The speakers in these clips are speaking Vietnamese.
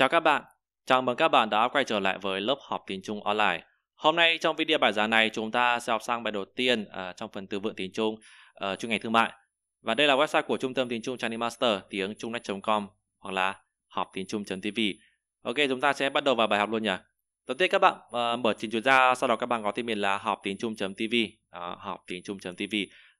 Chào các bạn, chào mừng các bạn đã quay trở lại với lớp học tiếng Trung online. Hôm nay trong video bài giảng này chúng ta sẽ học sang bài đầu tiên uh, trong phần từ vựng tiếng Trung uh, chuyên ngành thương mại. Và đây là website của Trung tâm tiếng Trung Chinese Master tiếng trung.com hoặc là học tiếng Trung.tv. Ok, chúng ta sẽ bắt đầu vào bài học luôn nhỉ. Đầu tiên các bạn uh, mở trình duyệt ra, sau đó các bạn có tên miền là học tiếng Trung.tv, đó, học tiếng Trung.tv.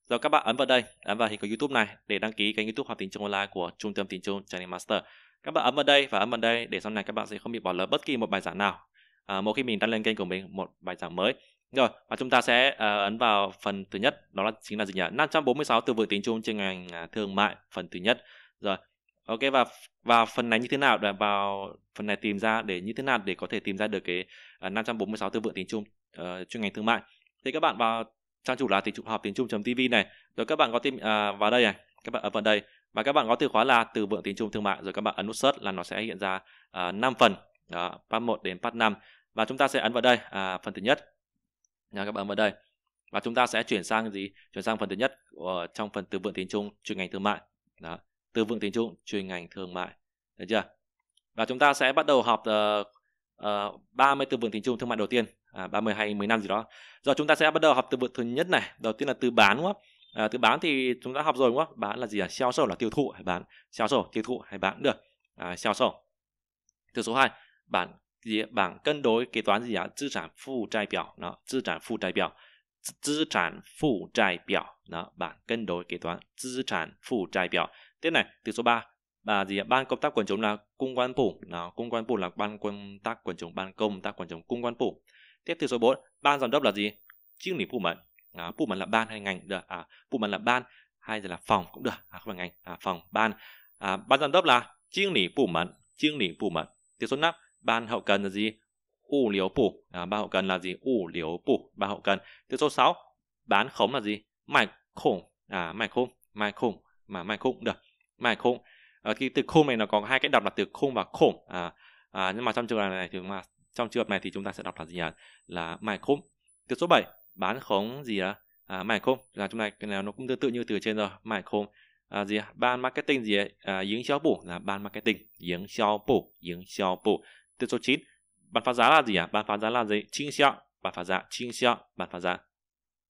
Rồi các bạn ấn vào đây, ấn vào hình của YouTube này để đăng ký kênh YouTube học tiếng Trung online của Trung tâm tiếng Trung Chinese Master các bạn ấn vào đây và ấn vào đây để sau này các bạn sẽ không bị bỏ lỡ bất kỳ một bài giảng nào à, mỗi khi mình đăng lên kênh của mình một bài giảng mới rồi và chúng ta sẽ uh, ấn vào phần thứ nhất đó là chính là gì nhỉ 546 từ vựng tiếng Trung trên ngành à, thương mại phần thứ nhất rồi ok và và phần này như thế nào để vào phần này tìm ra để như thế nào để có thể tìm ra được cái à, uh, 546 từ vựng tiếng Trung uh, chuyên ngành thương mại thì các bạn vào trang chủ là tiếng Trung học tiếng Trung.tv này rồi các bạn có tìm uh, vào đây này các bạn ấn vào đây và các bạn gõ từ khóa là từ vựng tiếng Trung thương mại rồi các bạn ấn nút search là nó sẽ hiện ra uh, à, 5 phần đó, part 1 đến part 5 và chúng ta sẽ ấn vào đây à, phần thứ nhất đó, các bạn ấn vào đây và chúng ta sẽ chuyển sang gì chuyển sang phần thứ nhất của, trong phần từ vựng tiếng Trung chuyên ngành thương mại đó từ vựng tiếng Trung chuyên ngành thương mại được chưa và chúng ta sẽ bắt đầu học uh, uh, 30 từ vựng tiếng Trung thương mại đầu tiên à, 30 hay 10 năm gì đó rồi chúng ta sẽ bắt đầu học từ vựng thứ nhất này đầu tiên là từ bán đúng không à, ờ, từ bán thì chúng ta học rồi đúng không bán là gì à xeo sổ là tiêu thụ hay bán xeo sổ tiêu thụ hay bán được à, xeo sổ từ số 2 bản gì bảng cân đối kế toán gì à tư sản phụ trai biểu nó tư sản phụ trai biểu tư sản phụ trai biểu đó bảng cân đối kế toán tư sản phụ trai biểu tiếp này từ số 3 và gì ban công tác quần chúng là cung quan phủ nó cung quan phủ là ban công tác quần chúng ban công tác quần chúng cung quan phủ tiếp từ số 4 ban giám đốc là gì chương lý bộ mệnh à, bộ phận là ban hay ngành được à, bộ phận là ban hay là phòng cũng được à, không phải ngành à, phòng ban à, ban giám đốc là chiên lý bộ phận chiên lý bộ phận tiếp số năm ban hậu cần là gì u liều bù à, ban hậu cần là gì u liều bù ban hậu cần tiếp số 6 bán khống là gì mải khủng à mải khủng mải khủng mà mải khủng được mải khủng à, ờ, thì từ khung này nó có hai cách đọc là từ khung và khủng à, à nhưng mà trong trường hợp này thì mà trong trường hợp này thì chúng ta sẽ đọc là gì nhỉ là mải khủng từ số 7 bán khống gì á à, mảng khung là trong này cái nào nó cũng tương tự như từ trên rồi mảng khung à, gì à? ban marketing gì ấy à, yếng xiao bổ là ban marketing yếng xiao bổ yếng xiao bổ từ số 9 bán phá giá là gì à bán phá giá là gì chinh xiao bán phá giá chinh xiao bán phá giá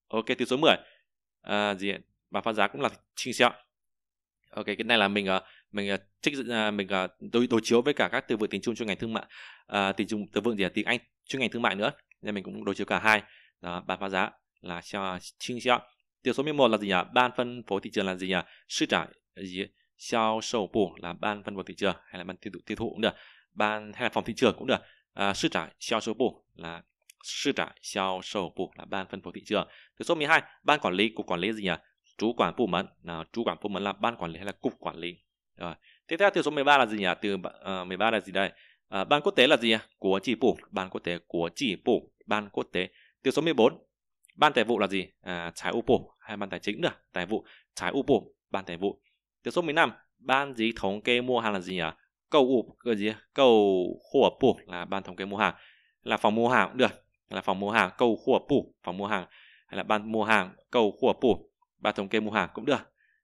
ok từ số 10 à, gì ấy? bàn phá giá cũng là chinh xiao ok cái này là mình uh, mình uh, trích uh, mình uh, đối đối chiếu với cả các từ vựng tiếng trung cho ngành thương mại uh, tiếng trung từ vựng gì à? tiếng anh chuyên ngành thương mại nữa nên mình cũng đối chiếu cả hai đó, ban phá giá là xiao xin xiao Điều số 11 là gì nhỉ? Ban phân phối thị trường là gì nhỉ? Sư trả gì? Xiao sầu bù là ban phân phối thị trường hay là ban tiêu thụ, tiêu thụ cũng được. Ban hay là phòng thị trường cũng được. À, sư trả xiao sầu bù là sư trả xiao sầu bù là ban phân phối thị trường. Điều số 12, ban quản lý cục quản lý gì nhỉ? Chủ quản phụ mẫn. Nào, chủ quản phụ mẫn là ban quản lý hay là cục quản lý. Rồi. Tiếp theo từ số 13 là gì nhỉ? Từ uh, 13 ờ, là gì đây? À, ban quốc tế là gì nhỉ? Của chỉ phủ, ban quốc tế của chỉ phủ, ban quốc tế Tiêu số 14. Ban tài vụ là gì? À, trái upo hay ban tài chính được Tài vụ, trái upo ban tài vụ. Tiêu số 15. Ban gì thống kê mua hàng là gì nhỉ? Cầu u cái gì? Cầu khổ bổ là ban thống kê mua hàng. Là phòng mua hàng cũng được. Là phòng mua hàng, cầu khổ bổ, phòng mua hàng. Hay là ban mua hàng, cầu khổ bổ, ban thống kê mua hàng cũng được.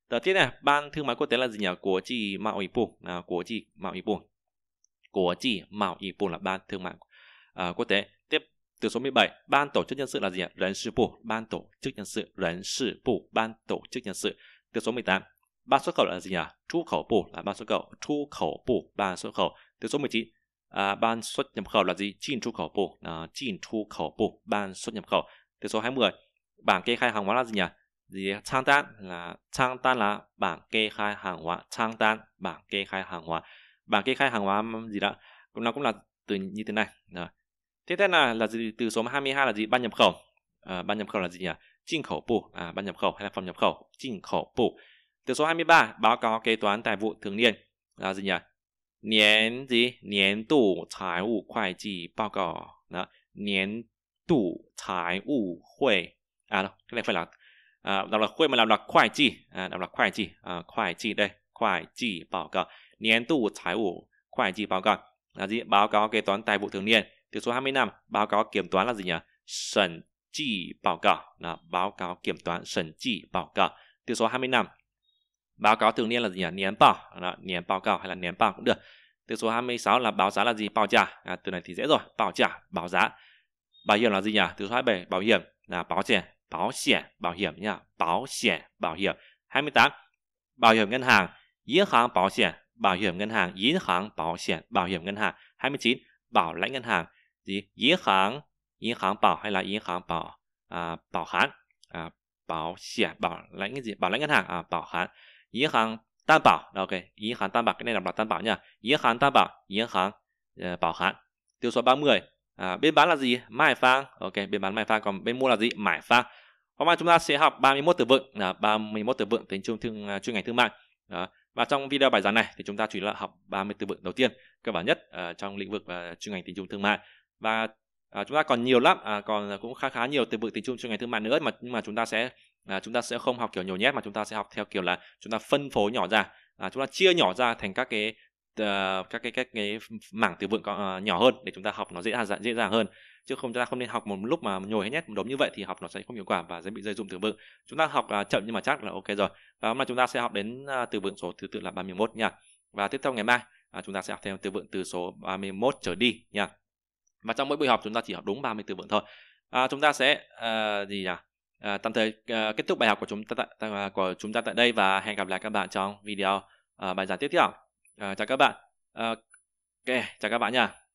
Đầu tiên này, ban thương mại quốc tế là gì nhỉ? Của chỉ mạo ý là của chỉ mạo ý Của chỉ mạo ý là ban thương mại uh, quốc tế từ số 17, ban tổ chức nhân sự là gì ạ? Rấn sự bộ, ban tổ chức nhân sự, rấn sự bộ, ban tổ chức nhân sự. Từ số 18, ban xuất khẩu là gì nhỉ? Chu khẩu bộ là ban xuất khẩu, chu khẩu bộ, ban xuất khẩu. Từ số 19, à, ban xuất nhập khẩu là gì? Chin chu khẩu bộ, à, chin chu khẩu bộ, ban xuất nhập khẩu. Từ số 20, bảng kê khai hàng hóa là gì nhỉ? gì trang tan là trang tan là bảng kê khai hàng hóa trang tan bảng kê khai hàng hóa bảng kê khai hàng hóa gì đó cũng nó cũng là từ như thế này rồi Tiếp theo là là gì? Từ số 22 là gì? Ban nhập khẩu. À, ban nhập khẩu là gì nhỉ? Chinh khẩu bộ, à, ban nhập khẩu hay là phòng nhập khẩu, chinh khẩu bộ. Từ số 23, báo cáo kế toán tài vụ thường niên là gì nhỉ? Niên gì? Niên tủ tài vụ 会计报告. Đó, niên tủ tài vụ hội. À, đâu, cái này phải là à, đọc là hội mà đọc là khoai chi, à, đọc là khoai chi, à, khoai chi đây, khoai chi báo cáo. Niên tủ tài là gì? Báo cáo kế toán tài vụ thường niên từ số 25, báo cáo kiểm toán là gì nhỉ? Sẩn chỉ báo cáo. Đó, báo cáo kiểm toán sẩn chỉ báo cáo. Từ số 25, báo cáo thường niên là gì nhỉ? Niên báo. Đó, niên báo cáo hay là niên báo cũng được. Từ số 26 là báo giá là gì? Báo trả. À, từ này thì dễ rồi. Báo trả, báo giá. Bảo hiểm là gì nhỉ? Từ số 27, bảo hiểm là báo trẻ Báo hiểm, bảo hiểm nhá. Báo hiểm, bảo hiểm. 28. Bảo hiểm ngân hàng, yến hàng bảo hiểm, bảo hiểm ngân hàng, yến hàng bảo hiểm, bảo hiểm ngân hàng. 29. Bảo lãnh ngân hàng, hàng, hàng bảo hay là hàng bảo, à bảo hán à bảo hiểm bảo lãnh cái gì bảo lãnh ngân hàng à bảo ok, hàng đảm bảo cái này là bảo 担 bảo đảm bảo hàng bảo hán tiêu số 30 à, bên bán là gì mai phang ok bên bán mai phang còn bên mua là gì mải phang hôm nay chúng ta sẽ học 31 từ vựng là 31 từ vựng tiếng trung thương à, chuyên ngành thương mại đó. và trong video bài giảng này thì chúng ta chỉ là học 30 từ vựng đầu tiên cơ bản nhất uh, trong lĩnh vực uh, chuyên ngành tiếng trung thương mại và à, chúng ta còn nhiều lắm à, còn cũng khá khá nhiều từ vựng tiếng Trung cho ngành thương mại nữa mà nhưng mà chúng ta sẽ à, chúng ta sẽ không học kiểu nhiều nhét mà chúng ta sẽ học theo kiểu là chúng ta phân phối nhỏ ra à, chúng ta chia nhỏ ra thành các cái uh, các cái các cái mảng từ vựng uh, nhỏ hơn để chúng ta học nó dễ dàng dễ dàng hơn chứ không chúng ta không nên học một lúc mà nhồi hết nhét đốm như vậy thì học nó sẽ không hiệu quả và dễ bị rơi dụng từ vựng chúng ta học uh, chậm nhưng mà chắc là ok rồi và hôm nay chúng ta sẽ học đến uh, từ vựng số thứ tự là 31 nha và tiếp theo ngày mai uh, chúng ta sẽ học thêm từ vựng từ số 31 trở đi nha mà trong mỗi buổi học chúng ta chỉ học đúng 34 vựng thôi à, chúng ta sẽ à, gì nhỉ à, tạm thời à, kết thúc bài học của chúng ta tại, à, của chúng ta tại đây và hẹn gặp lại các bạn trong video à, bài giảng tiếp theo à, chào các bạn à, ok chào các bạn nha